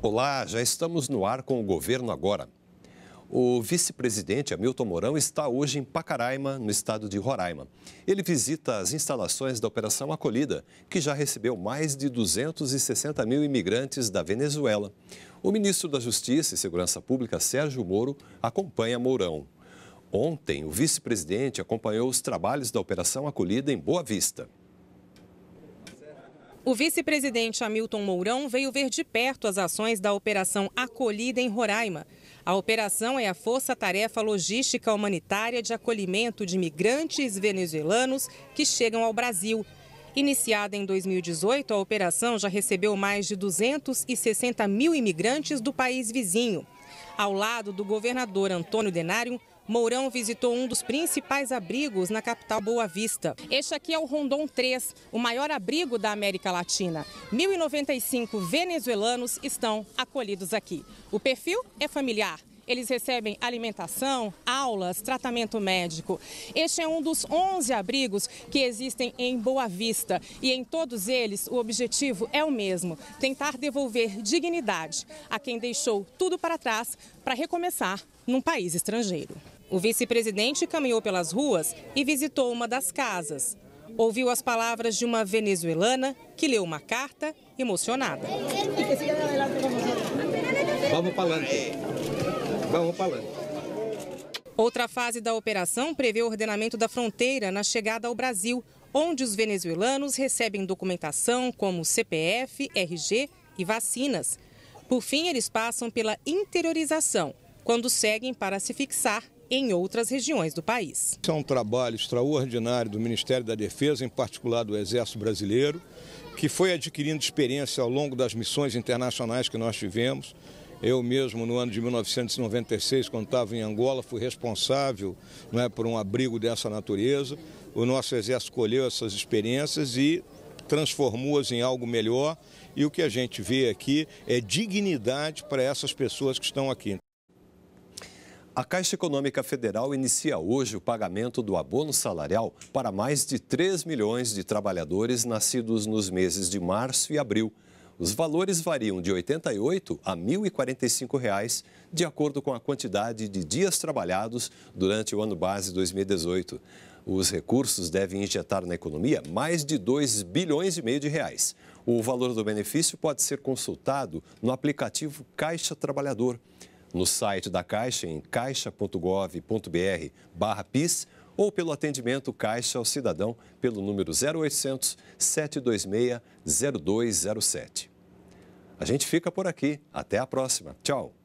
Olá, já estamos no ar com o governo agora. O vice-presidente Hamilton Mourão está hoje em Pacaraima, no estado de Roraima. Ele visita as instalações da Operação Acolhida, que já recebeu mais de 260 mil imigrantes da Venezuela. O ministro da Justiça e Segurança Pública, Sérgio Moro, acompanha Mourão. Ontem, o vice-presidente acompanhou os trabalhos da Operação Acolhida em Boa Vista. O vice-presidente Hamilton Mourão veio ver de perto as ações da Operação Acolhida em Roraima. A operação é a força-tarefa logística humanitária de acolhimento de migrantes venezuelanos que chegam ao Brasil. Iniciada em 2018, a operação já recebeu mais de 260 mil imigrantes do país vizinho. Ao lado do governador Antônio Denário, Mourão visitou um dos principais abrigos na capital Boa Vista. Este aqui é o Rondon 3, o maior abrigo da América Latina. 1.095 venezuelanos estão acolhidos aqui. O perfil é familiar. Eles recebem alimentação, aulas, tratamento médico. Este é um dos 11 abrigos que existem em Boa Vista e em todos eles o objetivo é o mesmo: tentar devolver dignidade a quem deixou tudo para trás para recomeçar num país estrangeiro. O vice-presidente caminhou pelas ruas e visitou uma das casas. Ouviu as palavras de uma venezuelana que leu uma carta emocionada. Vamos falando. Vamos falando. Outra fase da operação prevê o ordenamento da fronteira na chegada ao Brasil, onde os venezuelanos recebem documentação como CPF, RG e vacinas. Por fim, eles passam pela interiorização, quando seguem para se fixar em outras regiões do país. é um trabalho extraordinário do Ministério da Defesa, em particular do Exército Brasileiro, que foi adquirindo experiência ao longo das missões internacionais que nós tivemos. Eu mesmo, no ano de 1996, quando estava em Angola, fui responsável não é, por um abrigo dessa natureza. O nosso exército colheu essas experiências e transformou-as em algo melhor. E o que a gente vê aqui é dignidade para essas pessoas que estão aqui. A Caixa Econômica Federal inicia hoje o pagamento do abono salarial para mais de 3 milhões de trabalhadores nascidos nos meses de março e abril. Os valores variam de R$ 88 a R$ 1.045, reais, de acordo com a quantidade de dias trabalhados durante o ano base 2018. Os recursos devem injetar na economia mais de 2 bilhões e meio de reais. O valor do benefício pode ser consultado no aplicativo Caixa Trabalhador no site da Caixa em caixa.gov.br barra PIS ou pelo atendimento Caixa ao Cidadão pelo número 0800 726 0207. A gente fica por aqui. Até a próxima. Tchau!